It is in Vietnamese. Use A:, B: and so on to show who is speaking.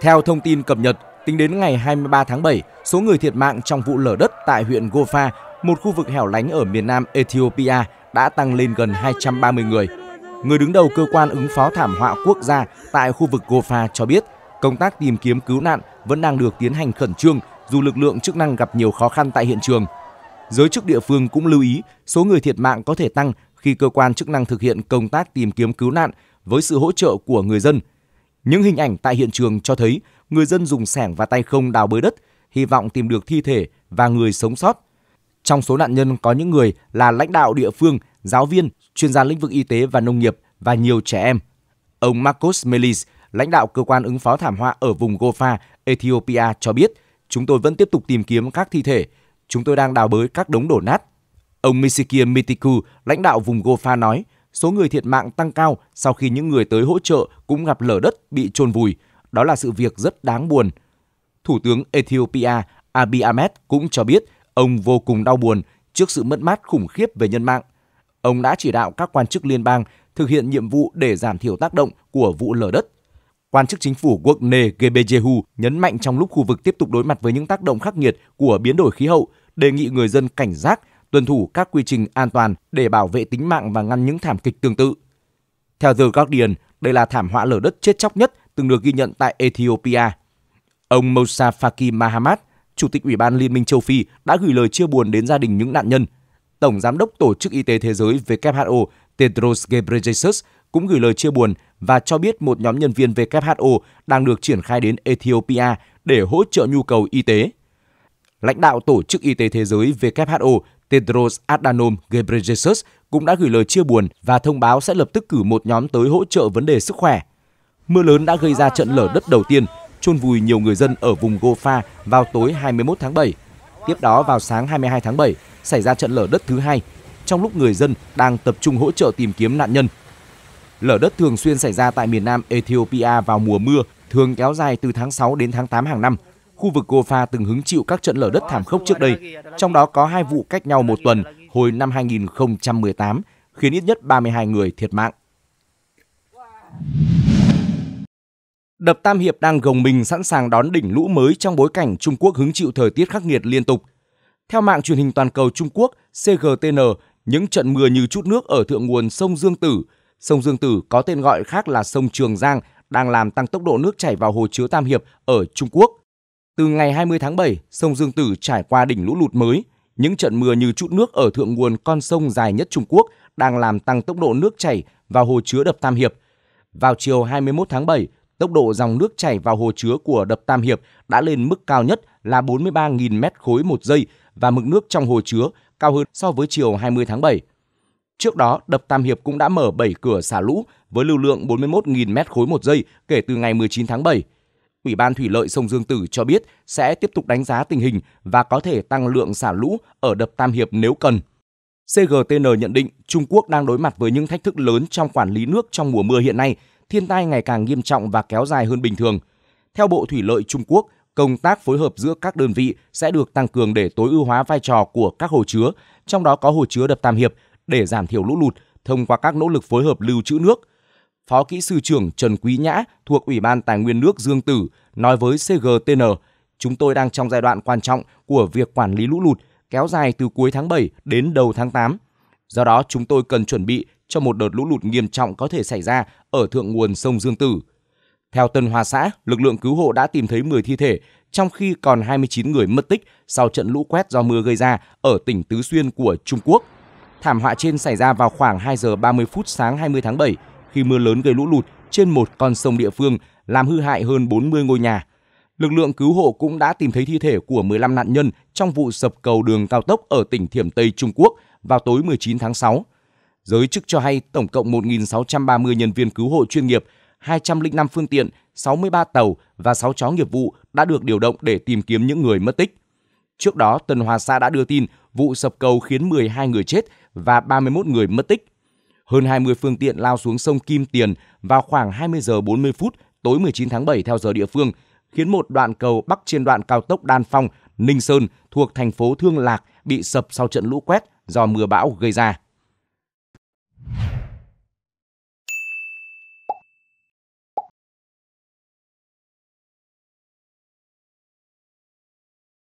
A: Theo thông tin cập nhật, tính đến ngày 23 tháng 7, số người thiệt mạng trong vụ lở đất tại huyện Gofa, một khu vực hẻo lánh ở miền nam Ethiopia đã tăng lên gần 230 người. Người đứng đầu cơ quan ứng phó thảm họa quốc gia tại khu vực Gofa cho biết, công tác tìm kiếm cứu nạn vẫn đang được tiến hành khẩn trương dù lực lượng chức năng gặp nhiều khó khăn tại hiện trường. Giới chức địa phương cũng lưu ý số người thiệt mạng có thể tăng khi cơ quan chức năng thực hiện công tác tìm kiếm cứu nạn với sự hỗ trợ của người dân – những hình ảnh tại hiện trường cho thấy người dân dùng sẻng và tay không đào bới đất, hy vọng tìm được thi thể và người sống sót. Trong số nạn nhân có những người là lãnh đạo địa phương, giáo viên, chuyên gia lĩnh vực y tế và nông nghiệp và nhiều trẻ em. Ông Marcos Melis, lãnh đạo cơ quan ứng phó thảm họa ở vùng Gofa, Ethiopia cho biết, chúng tôi vẫn tiếp tục tìm kiếm các thi thể. Chúng tôi đang đào bới các đống đổ nát. Ông Misikia Mitiku, lãnh đạo vùng Gofa nói, số người thiệt mạng tăng cao sau khi những người tới hỗ trợ cũng gặp lở đất bị chôn vùi. Đó là sự việc rất đáng buồn. Thủ tướng Ethiopia Abiy Ahmed cũng cho biết ông vô cùng đau buồn trước sự mất mát khủng khiếp về nhân mạng. Ông đã chỉ đạo các quan chức liên bang thực hiện nhiệm vụ để giảm thiểu tác động của vụ lở đất. Quan chức chính phủ quốc Nê Gebejehu nhấn mạnh trong lúc khu vực tiếp tục đối mặt với những tác động khắc nghiệt của biến đổi khí hậu, đề nghị người dân cảnh giác tuân thủ các quy trình an toàn để bảo vệ tính mạng và ngăn những thảm kịch tương tự. Theo The Guardian, đây là thảm họa lở đất chết chóc nhất từng được ghi nhận tại Ethiopia. Ông Moussa Faki Mahamat, Chủ tịch Ủy ban Liên minh châu Phi đã gửi lời chia buồn đến gia đình những nạn nhân. Tổng Giám đốc Tổ chức Y tế Thế giới WHO Tedros Ghebreyesus cũng gửi lời chia buồn và cho biết một nhóm nhân viên WHO đang được triển khai đến Ethiopia để hỗ trợ nhu cầu y tế. Lãnh đạo Tổ chức Y tế Thế giới WHO Tedros Adhanom Ghebreyesus cũng đã gửi lời chia buồn và thông báo sẽ lập tức cử một nhóm tới hỗ trợ vấn đề sức khỏe. Mưa lớn đã gây ra trận lở đất đầu tiên, chôn vùi nhiều người dân ở vùng Gofa vào tối 21 tháng 7. Tiếp đó vào sáng 22 tháng 7, xảy ra trận lở đất thứ hai, trong lúc người dân đang tập trung hỗ trợ tìm kiếm nạn nhân. Lở đất thường xuyên xảy ra tại miền nam Ethiopia vào mùa mưa, thường kéo dài từ tháng 6 đến tháng 8 hàng năm – Khu vực Gofa từng hứng chịu các trận lở đất thảm khốc trước đây, trong đó có hai vụ cách nhau một tuần hồi năm 2018, khiến ít nhất 32 người thiệt mạng. Đập Tam Hiệp đang gồng mình sẵn sàng đón đỉnh lũ mới trong bối cảnh Trung Quốc hứng chịu thời tiết khắc nghiệt liên tục. Theo mạng truyền hình toàn cầu Trung Quốc CGTN, những trận mưa như chút nước ở thượng nguồn sông Dương Tử, sông Dương Tử có tên gọi khác là sông Trường Giang, đang làm tăng tốc độ nước chảy vào hồ chứa Tam Hiệp ở Trung Quốc. Từ ngày 20 tháng 7, sông Dương Tử trải qua đỉnh lũ lụt mới. Những trận mưa như trút nước ở thượng nguồn con sông dài nhất Trung Quốc đang làm tăng tốc độ nước chảy vào hồ chứa đập Tam Hiệp. Vào chiều 21 tháng 7, tốc độ dòng nước chảy vào hồ chứa của đập Tam Hiệp đã lên mức cao nhất là 43.000 mét khối một giây và mực nước trong hồ chứa cao hơn so với chiều 20 tháng 7. Trước đó, đập Tam Hiệp cũng đã mở 7 cửa xả lũ với lưu lượng 41.000 mét khối một giây kể từ ngày 19 tháng 7. Ủy ban Thủy lợi sông Dương Tử cho biết sẽ tiếp tục đánh giá tình hình và có thể tăng lượng xả lũ ở đập Tam Hiệp nếu cần. CGTN nhận định Trung Quốc đang đối mặt với những thách thức lớn trong quản lý nước trong mùa mưa hiện nay, thiên tai ngày càng nghiêm trọng và kéo dài hơn bình thường. Theo Bộ Thủy lợi Trung Quốc, công tác phối hợp giữa các đơn vị sẽ được tăng cường để tối ưu hóa vai trò của các hồ chứa, trong đó có hồ chứa đập Tam Hiệp để giảm thiểu lũ lụt thông qua các nỗ lực phối hợp lưu trữ nước – Phó Kỹ sư trưởng Trần Quý Nhã thuộc Ủy ban Tài nguyên nước Dương Tử nói với CGTN, chúng tôi đang trong giai đoạn quan trọng của việc quản lý lũ lụt kéo dài từ cuối tháng 7 đến đầu tháng 8. Do đó, chúng tôi cần chuẩn bị cho một đợt lũ lụt nghiêm trọng có thể xảy ra ở thượng nguồn sông Dương Tử. Theo Tân Hoa xã, lực lượng cứu hộ đã tìm thấy 10 thi thể, trong khi còn 29 người mất tích sau trận lũ quét do mưa gây ra ở tỉnh Tứ Xuyên của Trung Quốc. Thảm họa trên xảy ra vào khoảng 2 giờ 30 phút sáng 20 tháng 7 khi mưa lớn gây lũ lụt trên một con sông địa phương, làm hư hại hơn 40 ngôi nhà. Lực lượng cứu hộ cũng đã tìm thấy thi thể của 15 nạn nhân trong vụ sập cầu đường cao tốc ở tỉnh Thiểm Tây, Trung Quốc vào tối 19 tháng 6. Giới chức cho hay tổng cộng 1.630 nhân viên cứu hộ chuyên nghiệp, 205 phương tiện, 63 tàu và 6 chó nghiệp vụ đã được điều động để tìm kiếm những người mất tích. Trước đó, Tân Hoa Sa đã đưa tin vụ sập cầu khiến 12 người chết và 31 người mất tích hơn 20 phương tiện lao xuống sông Kim Tiền vào khoảng 20 giờ 40 phút tối 19 tháng 7 theo giờ địa phương, khiến một đoạn cầu bắc trên đoạn cao tốc Đan Phong, Ninh Sơn thuộc thành phố Thương Lạc bị sập sau trận lũ quét do mưa bão gây ra.